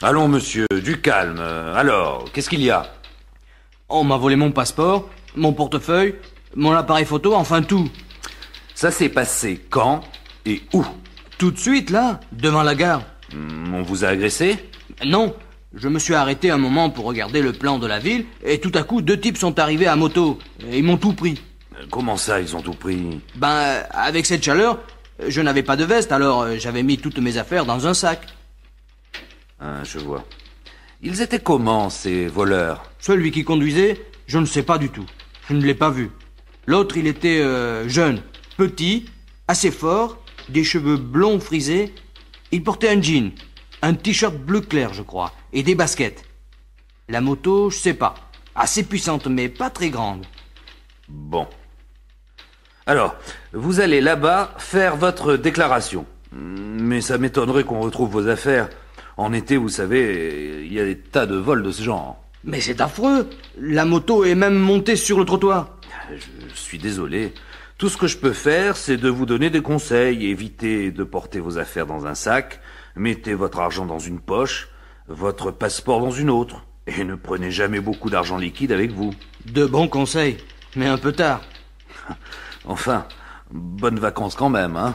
Allons, monsieur, du calme. Alors, qu'est-ce qu'il y a On m'a volé mon passeport, mon portefeuille, mon appareil photo, enfin tout. Ça s'est passé quand et où Tout de suite, là, devant la gare. Hmm, on vous a agressé Non. Je me suis arrêté un moment pour regarder le plan de la ville, et tout à coup, deux types sont arrivés à moto. Et ils m'ont tout pris. Euh, comment ça, ils ont tout pris Ben, avec cette chaleur, je n'avais pas de veste, alors euh, j'avais mis toutes mes affaires dans un sac. Hein, je vois. Ils étaient comment, ces voleurs Celui qui conduisait, je ne sais pas du tout. Je ne l'ai pas vu. L'autre, il était euh, jeune, petit, assez fort, des cheveux blonds frisés. Il portait un jean, un t-shirt bleu clair, je crois, et des baskets. La moto, je sais pas. Assez puissante, mais pas très grande. Bon. Alors, vous allez là-bas faire votre déclaration. Mais ça m'étonnerait qu'on retrouve vos affaires. En été, vous savez, il y a des tas de vols de ce genre. Mais c'est affreux La moto est même montée sur le trottoir Je suis désolé. Tout ce que je peux faire, c'est de vous donner des conseils. Évitez de porter vos affaires dans un sac, mettez votre argent dans une poche, votre passeport dans une autre, et ne prenez jamais beaucoup d'argent liquide avec vous. De bons conseils, mais un peu tard. enfin, bonnes vacances quand même, hein